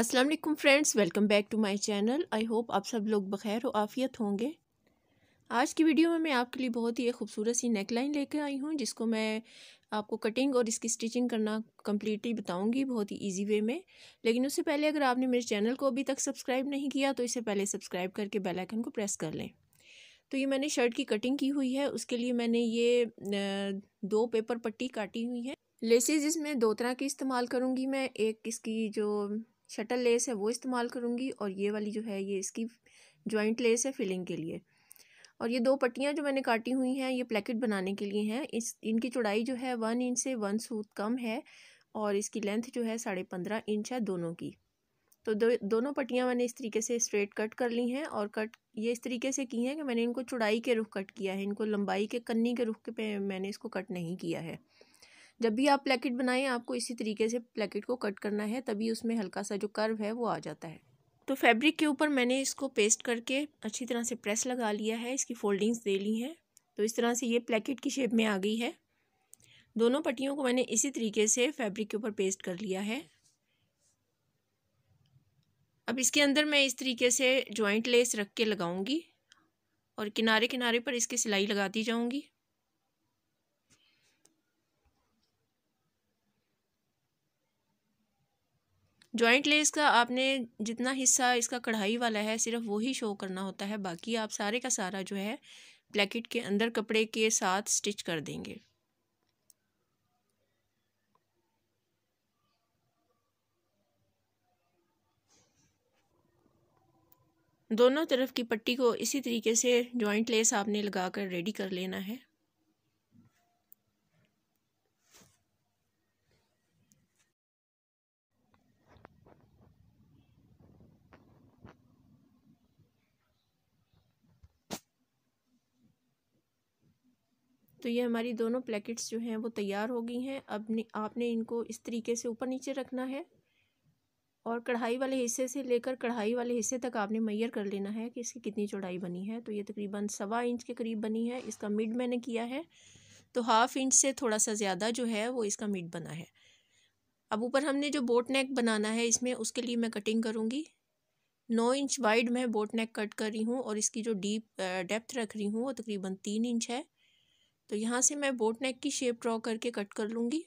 अस्सलाम वालेकुम friends welcome back to my channel I hope आप सब लोग बखैर और आफियत होंगे आज की वीडियो में मैं आपके लिए बहुत ही एक खूबसूरत सी नेकलाइन लेकर आई हूँ जिसको मैं आपको कटिंग और इसकी स्टिचिंग करना कम्प्लीटली बताऊँगी बहुत ही ईजी वे में लेकिन उससे पहले अगर आपने मेरे चैनल को अभी तक सब्सक्राइब नहीं किया तो इसे पहले सब्सक्राइब करके बेलाइकन को प्रेस कर लें तो ये मैंने शर्ट की कटिंग की हुई है उसके लिए मैंने ये दो पेपर पट्टी काटी हुई है लेसेज इसमें दो तरह की इस्तेमाल करूँगी मैं एक इसकी जो शटल लेस है वो इस्तेमाल करूँगी और ये वाली जो है ये इसकी जॉइंट लेस है फिलिंग के लिए और ये दो पट्टियाँ जो मैंने काटी हुई हैं ये प्लेकेट बनाने के लिए हैं इस इनकी चौड़ाई जो है वन इंच से वन सूत कम है और इसकी लेंथ जो है साढ़े पंद्रह इंच है दोनों की तो दो, दोनों पट्टियाँ मैंने इस तरीके से स्ट्रेट कट कर ली हैं और कट ये इस तरीके से की हैं कि मैंने इनको चौड़ाई के रुख कट किया है इनको लंबाई के कन्नी के रुख के पे मैंने इसको कट नहीं किया है जब भी आप प्लेकेट बनाएं आपको इसी तरीके से प्लेकेट को कट करना है तभी उसमें हल्का सा जो कर्व है वो आ जाता है तो फैब्रिक के ऊपर मैंने इसको पेस्ट करके अच्छी तरह से प्रेस लगा लिया है इसकी फोल्डिंग्स दे ली हैं तो इस तरह से ये प्लेकेट की शेप में आ गई है दोनों पट्टियों को मैंने इसी तरीके से फैब्रिक के ऊपर पेस्ट कर लिया है अब इसके अंदर मैं इस तरीके से जॉइंट लेस रख के लगाऊंगी और किनारे किनारे पर इसकी सिलाई लगाती जाऊंगी जॉइंट लेस का आपने जितना हिस्सा इसका कढ़ाई वाला है सिर्फ वही शो करना होता है बाकी आप सारे का सारा जो है ब्लैकेट के अंदर कपड़े के साथ स्टिच कर देंगे दोनों तरफ की पट्टी को इसी तरीके से जॉइंट लेस आपने लगा कर रेडी कर लेना है तो ये हमारी दोनों प्लेकेट्स जो हैं वो तैयार हो गई हैं अब आपने इनको इस तरीके से ऊपर नीचे रखना है और कढ़ाई वाले हिस्से से लेकर कढ़ाई वाले हिस्से तक आपने मैयर कर लेना है कि इसकी कितनी चौड़ाई बनी है तो ये तकरीबन सवा इंच के करीब बनी है इसका मिड मैंने किया है तो हाफ़ इंच से थोड़ा सा ज़्यादा जो है वो इसका मिड बना है अब ऊपर हमने जो बोट नेक बनाना है इसमें उसके लिए मैं कटिंग करूँगी नौ इंच वाइड मैं बोट नेक कट कर रही हूँ और इसकी जो डीप डेप्थ रख रही हूँ वो तकरीबन तीन इंच है तो यहाँ से मैं बोट नेक की शेप ड्रॉ करके कट कर लूँगी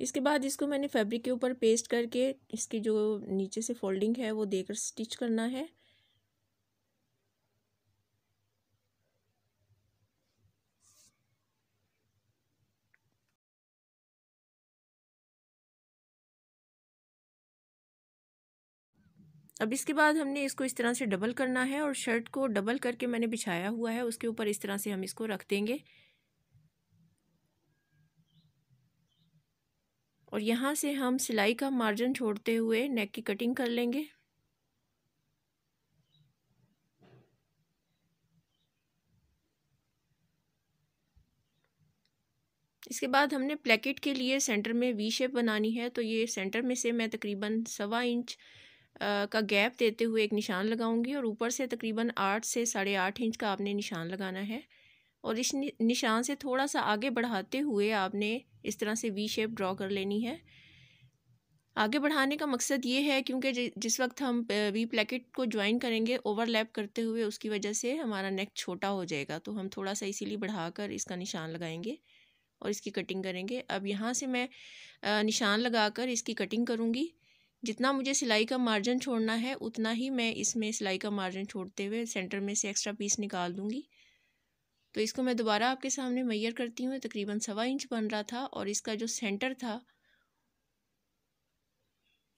इसके बाद इसको मैंने फैब्रिक के ऊपर पेस्ट करके इसकी जो नीचे से फोल्डिंग है वो देकर स्टिच करना है अब इसके बाद हमने इसको इस तरह से डबल करना है और शर्ट को डबल करके मैंने बिछाया हुआ है उसके ऊपर इस तरह से हम इसको रख देंगे और यहाँ से हम सिलाई का मार्जिन छोड़ते हुए नेक की कटिंग कर लेंगे इसके बाद हमने प्लेकेट के लिए सेंटर में वी शेप बनानी है तो ये सेंटर में से मैं तकरीबन सवा इंच का गैप देते हुए एक निशान लगाऊंगी और ऊपर से तकरीबन आठ से साढ़े आठ इंच का आपने निशान लगाना है और इस निशान से थोड़ा सा आगे बढ़ाते हुए आपने इस तरह से वी शेप ड्रॉ कर लेनी है आगे बढ़ाने का मकसद ये है क्योंकि जिस वक्त हम वी प्लेकेट को ज्वाइन करेंगे ओवरलैप करते हुए उसकी वजह से हमारा नेक छोटा हो जाएगा तो हम थोड़ा सा इसीलिए बढ़ाकर इसका निशान लगाएंगे और इसकी कटिंग करेंगे अब यहाँ से मैं निशान लगाकर इसकी कटिंग करूँगी जितना मुझे सिलाई का मार्जिन छोड़ना है उतना ही मैं इसमें सिलाई का मार्जिन छोड़ते हुए सेंटर में से एक्स्ट्रा पीस निकाल दूँगी तो इसको मैं दोबारा आपके सामने मैयर करती हूँ तकरीबन सवा इंच बन रहा था और इसका जो सेंटर था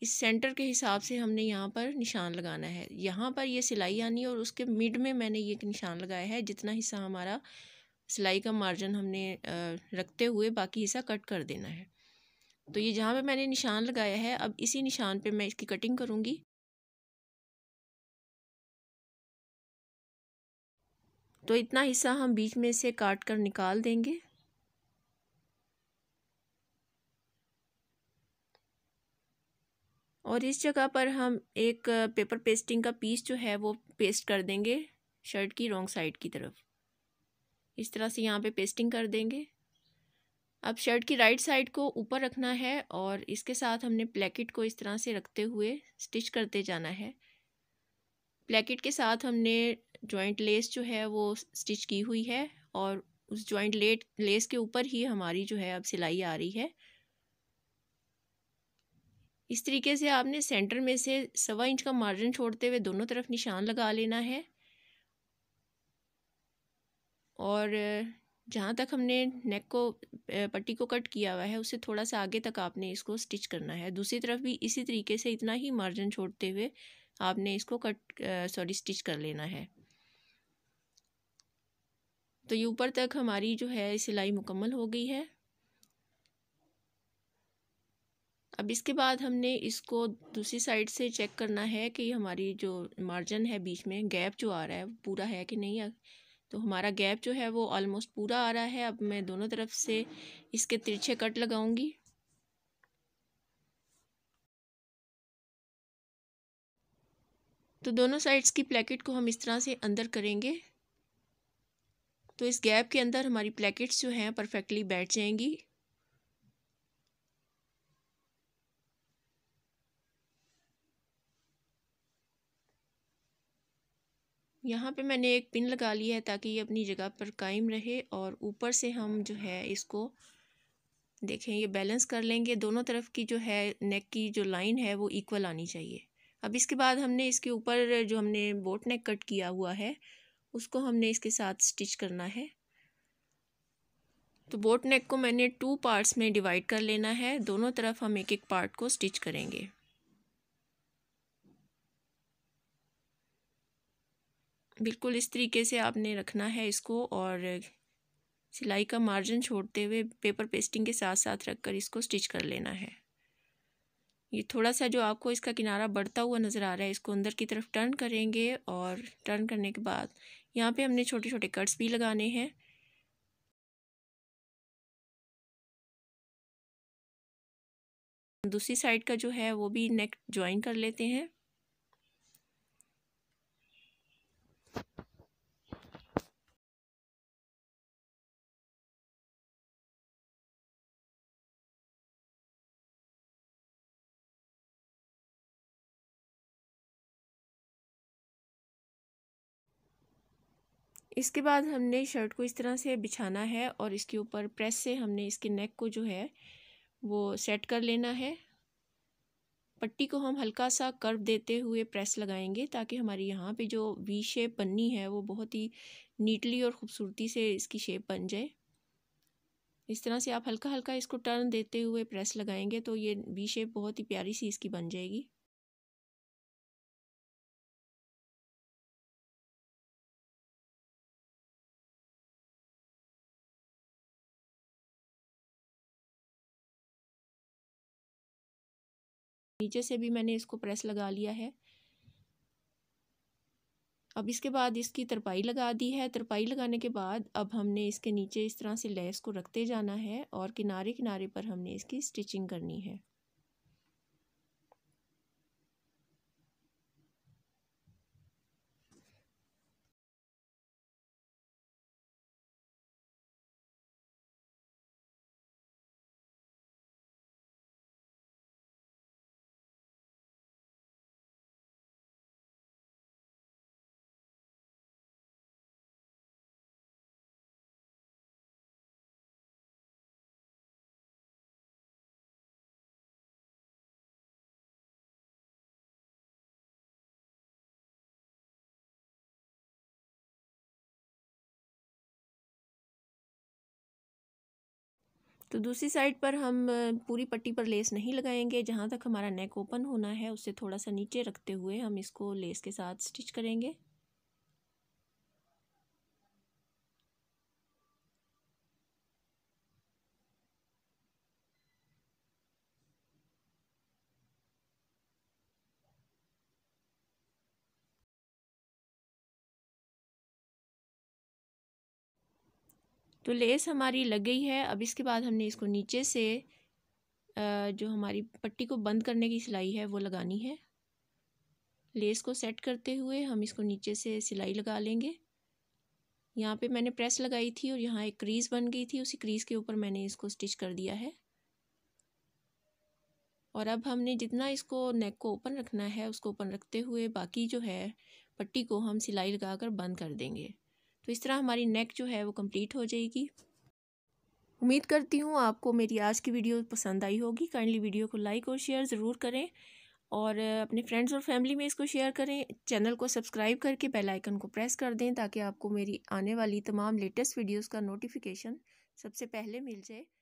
इस सेंटर के हिसाब से हमने यहाँ पर निशान लगाना है यहाँ पर ये सिलाई आनी और उसके मिड में मैंने ये निशान लगाया है जितना हिस्सा हमारा सिलाई का मार्जिन हमने रखते हुए बाकी हिस्सा कट कर देना है तो ये जहाँ पे मैंने निशान लगाया है अब इसी निशान पे मैं इसकी कटिंग करूँगी तो इतना हिस्सा हम बीच में से काट कर निकाल देंगे और इस जगह पर हम एक पेपर पेस्टिंग का पीस जो है वो पेस्ट कर देंगे शर्ट की रॉन्ग साइड की तरफ इस तरह से यहाँ पे पेस्टिंग कर देंगे अब शर्ट की राइट साइड को ऊपर रखना है और इसके साथ हमने प्लेकेट को इस तरह से रखते हुए स्टिच करते जाना है प्लेकेट के साथ हमने जॉइंट लेस जो है वो स्टिच की हुई है और उस जॉइंट लेट लेस के ऊपर ही हमारी जो है अब सिलाई आ रही है इस तरीके से आपने सेंटर में से सवा इंच का मार्जिन छोड़ते हुए दोनों तरफ निशान लगा लेना है और जहाँ तक हमने नेक को पट्टी को कट किया हुआ है उससे थोड़ा सा आगे तक आपने इसको स्टिच करना है दूसरी तरफ भी इसी तरीके से इतना ही मार्जिन छोड़ते हुए आपने इसको कट सॉरी स्टिच कर लेना है तो ये ऊपर तक हमारी जो है सिलाई मुकम्मल हो गई है अब इसके बाद हमने इसको दूसरी साइड से चेक करना है कि हमारी जो मार्जिन है बीच में गैप जो आ रहा है पूरा है कि नहीं तो हमारा गैप जो है वो ऑलमोस्ट पूरा आ रहा है अब मैं दोनों तरफ से इसके तिरछे कट लगाऊंगी तो दोनों साइड्स की प्लेकेट को हम इस तरह से अंदर करेंगे तो इस गैप के अंदर हमारी प्लेकेट्स जो हैं परफेक्टली बैठ जाएंगी यहाँ पे मैंने एक पिन लगा लिया है ताकि ये अपनी जगह पर कायम रहे और ऊपर से हम जो है इसको देखें ये बैलेंस कर लेंगे दोनों तरफ की जो है नेक की जो लाइन है वो इक्वल आनी चाहिए अब इसके बाद हमने इसके ऊपर जो हमने बोट नेक कट किया हुआ है उसको हमने इसके साथ स्टिच करना है तो बोट नेक को मैंने टू पार्ट्स में डिवाइड कर लेना है दोनों तरफ हम एक एक पार्ट को स्टिच करेंगे बिल्कुल इस तरीके से आपने रखना है इसको और सिलाई का मार्जिन छोड़ते हुए पेपर पेस्टिंग के साथ साथ रख कर इसको स्टिच कर लेना है ये थोड़ा सा जो आपको इसका किनारा बढ़ता हुआ नज़र आ रहा है इसको अंदर की तरफ टर्न करेंगे और टर्न करने के बाद यहाँ पे हमने छोटे छोटे कट्स भी लगाने हैं दूसरी साइड का जो है वो भी नेक ज्वाइन कर लेते हैं इसके बाद हमने शर्ट को इस तरह से बिछाना है और इसके ऊपर प्रेस से हमने इसके नेक को जो है वो सेट कर लेना है पट्टी को हम हल्का सा कर्व देते हुए प्रेस लगाएंगे ताकि हमारी यहाँ पे जो वी शेप बननी है वो बहुत ही नीटली और ख़ूबसूरती से इसकी शेप बन जाए इस तरह से आप हल्का हल्का इसको टर्न देते हुए प्रेस लगाएंगे तो ये वी शेप बहुत ही प्यारी सी इसकी बन जाएगी नीचे से भी मैंने इसको प्रेस लगा लिया है अब इसके बाद इसकी तरपाई लगा दी है तरपाई लगाने के बाद अब हमने इसके नीचे इस तरह से लेस को रखते जाना है और किनारे किनारे पर हमने इसकी स्टिचिंग करनी है तो दूसरी साइड पर हम पूरी पट्टी पर लेस नहीं लगाएंगे जहाँ तक हमारा नेक ओपन होना है उससे थोड़ा सा नीचे रखते हुए हम इसको लेस के साथ स्टिच करेंगे तो लेस हमारी लग गई है अब इसके बाद हमने इसको नीचे से जो हमारी पट्टी को बंद करने की सिलाई है वो लगानी है लेस को सेट करते हुए हम इसको नीचे से सिलाई लगा लेंगे यहाँ पे मैंने प्रेस लगाई थी और यहाँ एक क्रीज़ बन गई थी उसी क्रीज़ के ऊपर मैंने इसको स्टिच कर दिया है और अब हमने जितना इसको नेक को ओपन रखना है उसको ओपन रखते हुए बाकी जो है पट्टी को हम सिलाई लगा कर बंद कर देंगे तो इस तरह हमारी नेक जो है वो कंप्लीट हो जाएगी उम्मीद करती हूँ आपको मेरी आज की वीडियो पसंद आई होगी काइंडली वीडियो को लाइक और शेयर ज़रूर करें और अपने फ्रेंड्स और फैमिली में इसको शेयर करें चैनल को सब्सक्राइब करके बेल आइकन को प्रेस कर दें ताकि आपको मेरी आने वाली तमाम लेटेस्ट वीडियोस का नोटिफिकेशन सबसे पहले मिल जाए